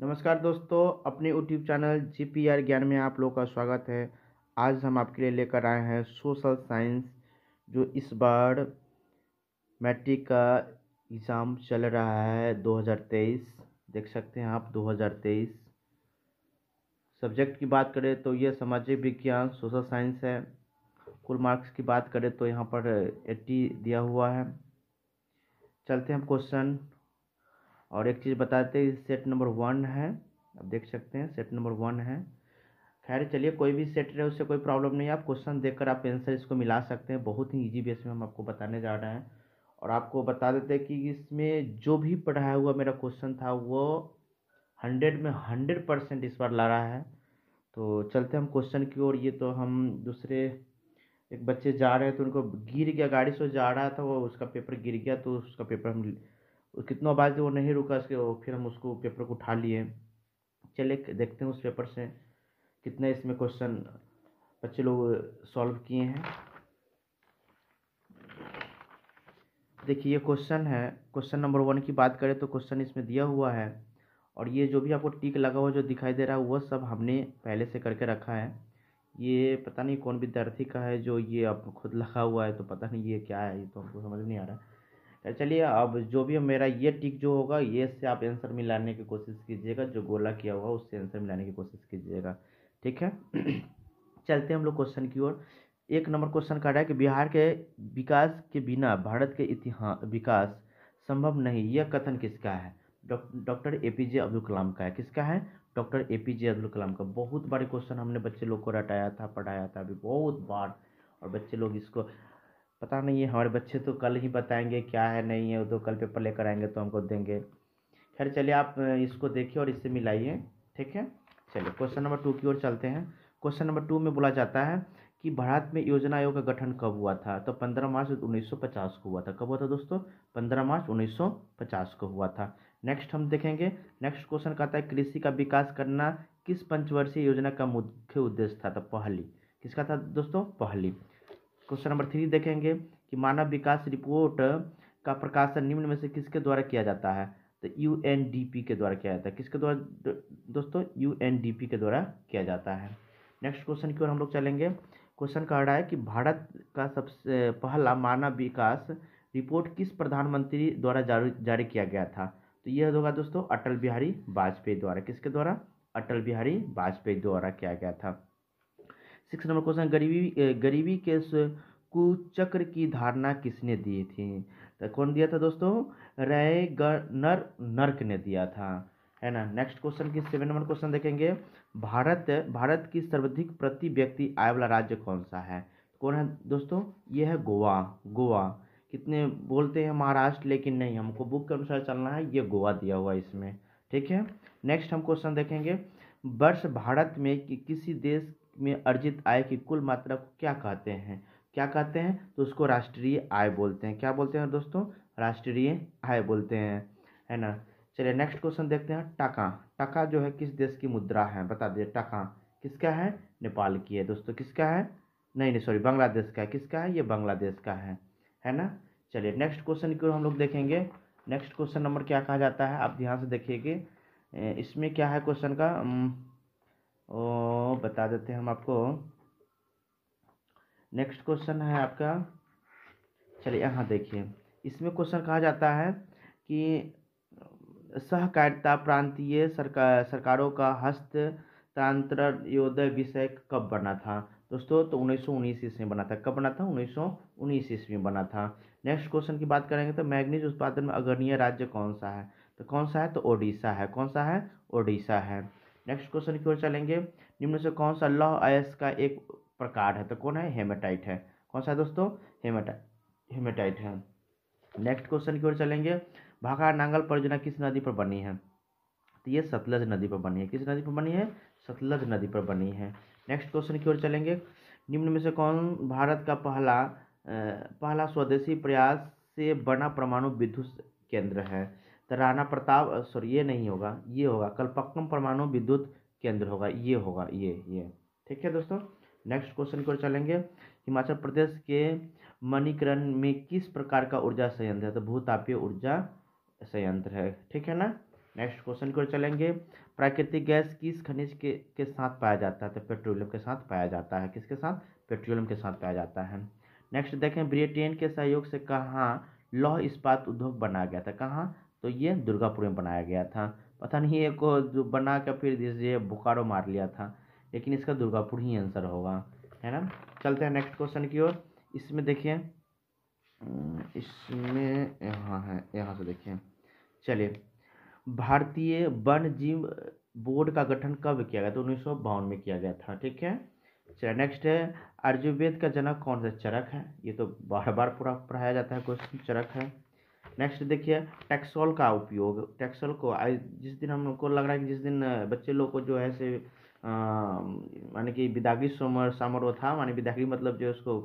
नमस्कार दोस्तों अपने YouTube channel G P R Gyan में आप लोग का स्वागत है आज हम आपके लिए लेकर आए हैं सोशल साइंस जो इस बार मैट्रिक का एग्ज़ाम चल रहा है 2023 देख सकते हैं आप 2023 सब्जेक्ट की बात करें तो यह सामाजिक विज्ञान सोशल साइंस है कुल मार्क्स की बात करें तो यहाँ पर एट्टी दिया हुआ है चलते हैं क्वेश्चन और एक चीज़ बताते हैं सेट नंबर वन है आप देख सकते हैं सेट नंबर वन है खैर चलिए कोई भी सेट रहे उससे कोई प्रॉब्लम नहीं है आप क्वेश्चन देखकर आप आंसर इसको मिला सकते हैं बहुत ही इजी बेस में हम आपको बताने जा रहे हैं और आपको बता देते हैं कि इसमें जो भी पढ़ाया हुआ मेरा क्वेश्चन था वो हंड्रेड में हंड्रेड परसेंट इस बार ला रहा है तो चलते हम क्वेश्चन की ओर ये तो हम दूसरे एक बच्चे जा रहे हैं तो उनको गिर गया गाड़ी से जा रहा था वो उसका पेपर गिर गया तो उसका पेपर हम और कितना बार वो नहीं रुका उसके वो फिर हम उसको पेपर को उठा लिए चले देखते हैं उस पेपर से कितने इसमें क्वेश्चन बच्चे लोग सॉल्व किए हैं देखिए ये क्वेश्चन है क्वेश्चन नंबर वन की बात करें तो क्वेश्चन इसमें दिया हुआ है और ये जो भी आपको टिक लगा हुआ जो दिखाई दे रहा है वह सब हमने पहले से करके रखा है ये पता नहीं कौन विद्यार्थी का है जो ये अब खुद लगा हुआ है तो पता नहीं ये क्या है ये तो हमको समझ नहीं आ रहा है चलिए अब जो भी मेरा ये टिक जो होगा ये से आप आंसर मिलाने की कोशिश कीजिएगा जो गोला किया हुआ उससे आंसर मिलाने की कोशिश कीजिएगा ठीक है चलते हैं हम लोग क्वेश्चन की ओर एक नंबर क्वेश्चन का रहा है कि बिहार के विकास के बिना भारत के इतिहास विकास संभव नहीं यह कथन किसका है doctor A P J Abdul Kalam का है किसका है doctor A P J Abdul Kalam का बहुत बड़े क्वेश्चन हमने बच्चे लोग को रटाया था पढ़ाया था अभी बहुत बार और बच्चे लोग इसको पता नहीं है हमारे बच्चे तो कल ही बताएंगे क्या है नहीं है वो तो कल पेपर लेकर आएंगे तो हमको देंगे खैर चलिए आप इसको देखिए और इससे मिलाइए ठीक है चलिए क्वेश्चन नंबर टू की ओर चलते हैं क्वेश्चन नंबर टू में बोला जाता है कि भारत में योजना आयोग का गठन कब हुआ था तो पंद्रह मार्च उन्नीस को हुआ था कब हुआ था दोस्तों पंद्रह मार्च उन्नीस को हुआ था नेक्स्ट हम देखेंगे नेक्स्ट क्वेश्चन कहता है कृषि का विकास करना किस पंचवर्षीय योजना का मुख्य उद्देश्य था तो पहली किसका था दोस्तों पहली क्वेश्चन नंबर थ्री देखेंगे कि मानव विकास रिपोर्ट का प्रकाशन निम्न में से किसके द्वारा किया जाता है तो यू के द्वारा किया जाता है किसके द्वारा दोस्तों यू के द्वारा किया जाता है नेक्स्ट क्वेश्चन की ओर हम लोग चलेंगे क्वेश्चन कह रहा है कि भारत का सबसे पहला मानव विकास रिपोर्ट किस प्रधानमंत्री द्वारा जारी किया गया था तो यह होगा दोस्तों अटल बिहारी वाजपेयी द्वारा किसके द्वारा अटल बिहारी वाजपेयी द्वारा किया गया था सिक्स नंबर क्वेश्चन गरीबी गरीबी के कुचक्र की धारणा किसने दी थी तो कौन दिया था दोस्तों रय नर नर्क ने दिया था है ना नेक्स्ट क्वेश्चन की सेवन नंबर क्वेश्चन देखेंगे भारत भारत की सर्वाधिक प्रति व्यक्ति आय वाला राज्य कौन सा है तो कौन है दोस्तों ये है गोवा गोवा कितने बोलते हैं महाराष्ट्र लेकिन नहीं हमको बुक के अनुसार चलना है ये गोवा दिया हुआ इसमें ठीक है नेक्स्ट हम क्वेश्चन देखेंगे वर्ष भारत में कि किसी देश में अर्जित आय की कुल मात्रा को क्या कहते हैं क्या कहते हैं तो उसको राष्ट्रीय आय बोलते हैं क्या बोलते हैं दोस्तों राष्ट्रीय आय बोलते हैं है ना चलिए नेक्स्ट क्वेश्चन देखते हैं टका टका जो है किस देश की मुद्रा है बता दीजिए टका किसका है नेपाल की है दोस्तों किसका है नहीं नहीं सॉरी बांग्लादेश का है किसका है ये बांग्लादेश का है है ना चलिए नेक्स्ट क्वेश्चन की ओर हम लोग देखेंगे नेक्स्ट क्वेश्चन नंबर क्या कहा जाता है आप ध्यान से देखिए इसमें क्या है क्वेश्चन का ओ बता देते हैं हम आपको नेक्स्ट क्वेश्चन है आपका चलिए यहाँ देखिए इसमें क्वेश्चन कहा जाता है कि सहकारिता प्रांतीय सरकार सरकारों का हस्तांतरण विषय कब बना था दोस्तों तो उन्नीस सौ उन्नीस ईस्वी में बना था कब बना था उन्नीस सौ उन्नीस ईस्वी में बना था नेक्स्ट क्वेश्चन की बात करेंगे तो मैग्नीज उत्पादन में अग्रणीय राज्य कौन सा है तो कौन सा है तो ओडिशा है कौन सा है ओडिशा है नेक्स्ट क्वेश्चन की ओर चलेंगे निम्न से कौन सा लौह अयस का एक प्रकार है तो कौन है हेमेटाइट है कौन सा है दोस्तों हेमेटा हेमेटाइट है नेक्स्ट क्वेश्चन की ओर चलेंगे भाखा नांगल परियोजना किस नदी पर बनी है तो ये सतलज नदी पर बनी है किस नदी पर बनी है सतलज नदी पर बनी है नेक्स्ट क्वेश्चन की ओर चलेंगे निम्न में से कौन भारत का पहला पहला स्वदेशी प्रयास से बना परमाणु विद्युत केंद्र है तो राणा प्रताप सॉरी ये नहीं होगा ये होगा कल्पक्कम परमाणु विद्युत केंद्र होगा ये होगा ये ये ठीक है दोस्तों नेक्स्ट क्वेश्चन की ओर चलेंगे हिमाचल प्रदेश के मणिकरण में किस प्रकार का ऊर्जा संयंत्र है तो भूतापीय ऊर्जा संयंत्र है ठीक है ना नेक्स्ट क्वेश्चन की ओर चलेंगे प्राकृतिक गैस किस खनिज के के साथ पाया जाता है तो पेट्रोलियम के साथ पाया जाता है किसके साथ पेट्रोलियम के साथ पाया जाता है नेक्स्ट देखें ब्रिटेन के सहयोग से कहाँ लौह इस्पात उद्योग बनाया गया था कहाँ तो ये दुर्गापुर में बनाया गया था पता नहीं एक को बना कर फिर जैसे बुकारो मार लिया था लेकिन इसका दुर्गापुर ही आंसर होगा है ना चलते हैं नेक्स्ट क्वेश्चन की ओर इसमें देखिए इसमें यहाँ है यहाँ से देखिए चलिए भारतीय वन जीव बोर्ड का गठन कब किया गया था उन्नीस में किया गया था ठीक है चलिए नेक्स्ट है आयुर्वेद का जनक कौन सा चरक है ये तो बार बार पूरा पढ़ाया जाता है क्वेश्चन चरक है नेक्स्ट देखिए टैक्सोल का उपयोग टैक्सोल को जिस दिन हमको लग रहा है कि जिस दिन बच्चे लोग को जो है से माने कि विदागी समर सामर था माने विदागी मतलब जो उसको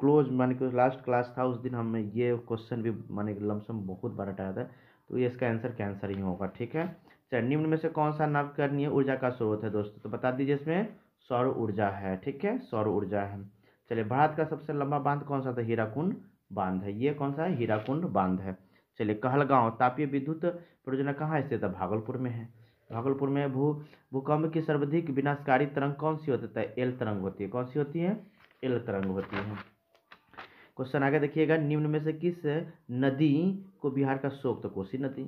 क्लोज माने कि लास्ट क्लास था उस दिन हमें ये क्वेश्चन भी माने कि लमसम बहुत बार हटाया था तो ये इसका आंसर कैंसर ही होगा ठीक है चलिए निम्न में से कौन सा है ऊर्जा का स्रोत है दोस्तों तो बता दीजिए इसमें सौर ऊर्जा है ठीक है सौर ऊर्जा है चलिए भारत का सबसे लंबा बांध कौन सा था हीराकुंड बांध है ये कौन सा है हीराकुंड बांध है चलिए कहलगांव तापीय विद्युत परियोजना कहाँ स्थित है भागलपुर में है भागलपुर में भू भूकंप की सर्वाधिक विनाशकारी तरंग कौन सी होती है एल तरंग होती है कौन सी होती है एल तरंग होती है क्वेश्चन आगे देखिएगा निम्न में से किस नदी को बिहार का शोक तो कोसी नदी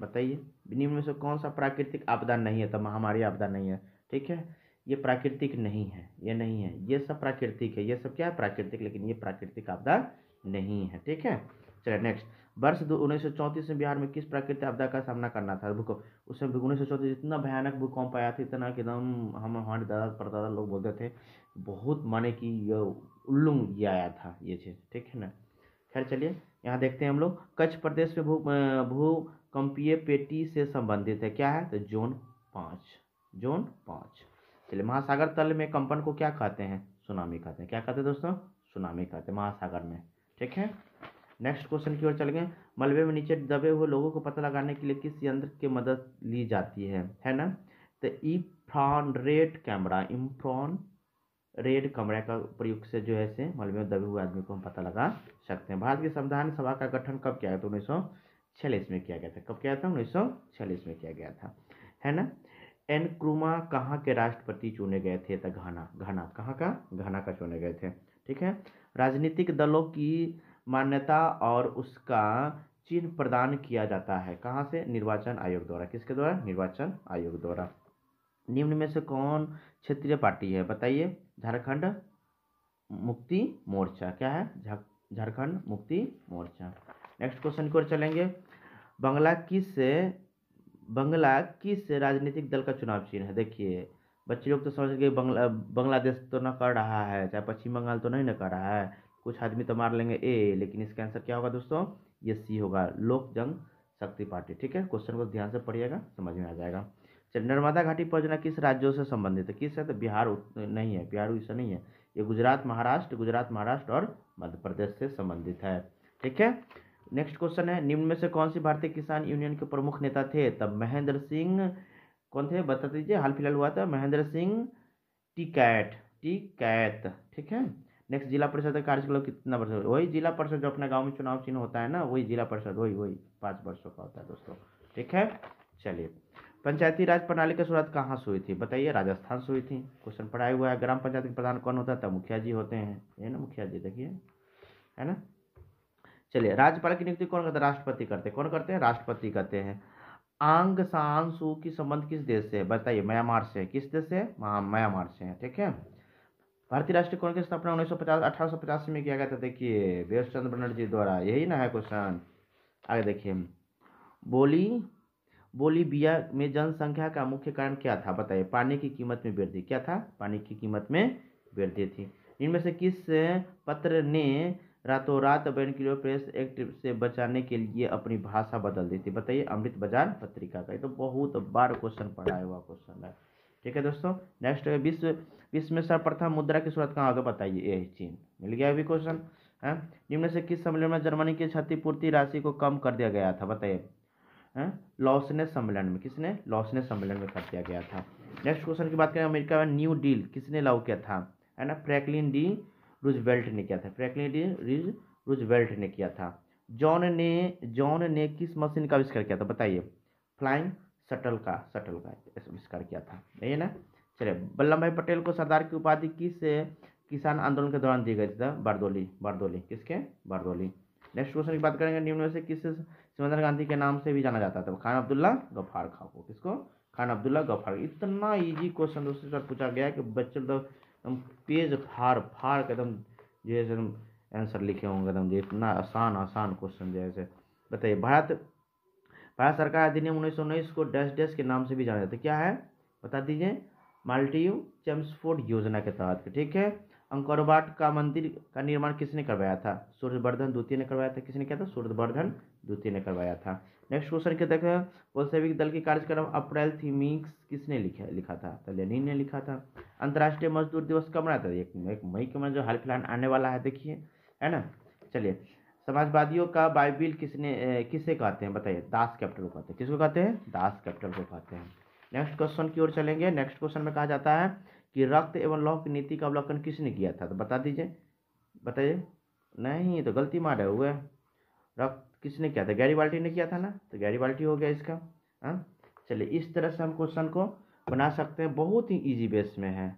बताइए निम्न में से कौन सा प्राकृतिक आपदा नहीं है तो महामारी आपदा नहीं है ठीक है ये प्राकृतिक नहीं है ये नहीं है ये सब प्राकृतिक है ये सब क्या है प्राकृतिक लेकिन ये प्राकृतिक आपदा नहीं है ठीक है चलिए नेक्स्ट वर्ष दो उन्नीस में बिहार में किस प्राकृतिक आपदा का सामना करना था भूकंप उस समय उन्नीस सौ चौंतीस इतना भयानक भूकंप आया था इतना कि एकदम हम हमारे दादा परदादा लोग बोलते थे बहुत माने कि ये उल्लुंग ये आया था ये चीज़ ठीक है ना खैर चलिए यहाँ देखते हैं हम लोग कच्छ प्रदेश में भू भूकंपीय पेटी से संबंधित है क्या है तो जोन पाँच जोन पाँच चलिए महासागर तल में कंपन को क्या कहते हैं सुनामी कहते हैं क्या कहते हैं दोस्तों सुनामी कहते हैं महासागर में ठीक है नेक्स्ट क्वेश्चन की ओर चल गए मलबे में नीचे दबे हुए लोगों को पता लगाने के लिए किस यंत्र की मदद ली जाती है है ना तो इफ्रॉन रेड कैमरा इम्फ्रॉन रेड कैमरा का प्रयोग से जो है से मलबे में दबे हुए आदमी को हम पता लगा सकते हैं भारत की संविधान सभा का गठन कब किया गया था उन्नीस सौ छियालीस में किया गया था कब किया था उन्नीस सौ छियालीस में किया गया था है ना एन क्रूमा कहाँ के राष्ट्रपति चुने गए थे तो घाना घाना कहाँ का घाना का चुने गए थे ठीक है राजनीतिक दलों की मान्यता और उसका चिन्ह प्रदान किया जाता है कहाँ से निर्वाचन आयोग द्वारा किसके द्वारा निर्वाचन आयोग द्वारा निम्न में से कौन क्षेत्रीय पार्टी है बताइए झारखंड मुक्ति मोर्चा क्या है झारखंड मुक्ति मोर्चा नेक्स्ट क्वेश्चन की ओर चलेंगे बंगला किस बंगला किस राजनीतिक दल का चुनाव चिन्ह है देखिए बच्चे लोग तो समझ गए बंगला बांग्लादेश तो ना कर रहा है चाहे पश्चिम बंगाल तो नहीं ना कर रहा है कुछ आदमी तो मार लेंगे ए लेकिन इसका आंसर क्या होगा दोस्तों ये सी होगा लोक जन शक्ति पार्टी ठीक है क्वेश्चन को ध्यान से पढ़िएगा समझ में आ जाएगा चलिए नर्मदा घाटी परियोजना किस राज्यों से संबंधित है किस है तो बिहार नहीं है बिहार उसे नहीं है ये गुजरात महाराष्ट्र गुजरात महाराष्ट्र और मध्य प्रदेश से संबंधित है ठीक है नेक्स्ट क्वेश्चन है निम्न में से कौन सी भारतीय किसान यूनियन के प्रमुख नेता थे तब महेंद्र सिंह कौन थे बता दीजिए हाल फिलहाल हुआ था महेंद्र सिंह टी कैट टी कैट ठीक है नेक्स्ट जिला परिषद का कार्यकाल कितना वर्ष वही जिला परिषद जो अपना गांव में चुनाव चिन्ह होता है ना वही जिला परिषद वही वही पाँच वर्षों का होता है दोस्तों ठीक है चलिए पंचायती राज प्रणाली की शुरुआत कहाँ से हुई थी बताइए राजस्थान से हुई थी क्वेश्चन पढ़ाया हुआ है ग्राम पंचायत के प्रधान कौन होता था मुखिया जी होते हैं ये ना मुखिया जी देखिए है ना चलिए राज्यपाल की नियुक्ति कौन करता राष्ट्रपति करते कौन करते हैं राष्ट्रपति करते हैं आंग सान सू की संबंध किस देश से बताइए म्यांमार से किस देश से हाँ, म्यांमार से है ठीक है भारतीय राष्ट्रीय कौन की स्थापना उन्नीस सौ पचास अठारह सौ पचास में किया गया था देखिए वीरेश चंद्र बनर्जी द्वारा यही ना है क्वेश्चन आगे देखिए बोली बोलीबिया में जनसंख्या का मुख्य कारण क्या था बताइए पानी की कीमत में वृद्धि क्या था पानी की कीमत में वृद्धि थी इनमें से किस पत्र ने रातों रात की प्रेस एक्ट से बचाने के लिए अपनी भाषा बदल देती बताइए अमृत बाजार पत्रिका का ये तो बहुत बार क्वेश्चन पढ़ा हुआ क्वेश्चन है ठीक है दोस्तों नेक्स्ट विश्व विश्व में सर्वप्रथम मुद्रा की शुरुआत कहाँ होगा बताइए ये चीन मिल गया अभी क्वेश्चन है निम्न से किस सम्मेलन में जर्मनी की क्षतिपूर्ति राशि को कम कर दिया गया था बताइए हैं लॉसने सम्मेलन में किसने लॉसने सम्मेलन में कर दिया गया था नेक्स्ट क्वेश्चन की बात करें अमेरिका में न्यू डील किसने लागू किया था है ना फ्रैंकलिन डी रूजवेल्ट ने किया था फ्रैंकलिन रिज रूजवेल्ट ने किया था जॉन ने जॉन ने किस मशीन का आविष्कार किया था बताइए फ्लाइंग शटल का शटल का आविष्कार किया था यही ना चलिए वल्लभ भाई पटेल को सरदार की उपाधि किस किसान आंदोलन के दौरान दी गई थी बारदोली बारदोली किसके बारदोली नेक्स्ट क्वेश्चन की बात करेंगे निम्न में से किस सिमंदर गांधी के नाम से भी जाना जाता था खान अब्दुल्ला गफार खा को किसको खान अब्दुल्ला गफार इतना इजी क्वेश्चन दोस्तों पूछा गया कि बच्चे एकदम पेज फार फार के एकदम जो है आंसर लिखे होंगे एकदम जो इतना आसान आसान क्वेश्चन जो है बताइए भारत भारत सरकार अधिनियम उन्नीस सौ उन्नीस को डैश डैश के नाम से भी जाना जाता है क्या है बता दीजिए मल्टी चेम्सफोर्ड योजना के तहत ठीक है अंकोरवाट का मंदिर का निर्माण किसने करवाया था सूर्यवर्धन द्वितीय ने करवाया था किसने किया था सूर्यवर्धन द्वितीय ने करवाया था नेक्स्ट क्वेश्चन के देखो बोल्सेविक दल के कार्यक्रम अप्रैल थीमिक्स किसने लिखा लिखा था तो लेनिन ने लिखा था अंतर्राष्ट्रीय मजदूर दिवस कब मनाया था एक, एक मई के मैं जो हाल फिलहाल आने वाला है देखिए है ना चलिए समाजवादियों का बाइबिल किसने किसे कहते हैं बताइए दास कैप्टन को कहते हैं किसको कहते हैं दास कैप्टन को कहते हैं नेक्स्ट क्वेश्चन की ओर चलेंगे नेक्स्ट क्वेश्चन में कहा जाता है कि रक्त एवं लौह की नीति का अवलोकन किसने किया था तो बता दीजिए बताइए नहीं तो गलती मारे हुए रक्त किसने किया था गैरी बाल्टी ने किया था ना तो गैरी बाल्टी हो गया इसका हाँ चलिए इस तरह से हम क्वेश्चन को बना सकते हैं बहुत ही ईजी बेस में है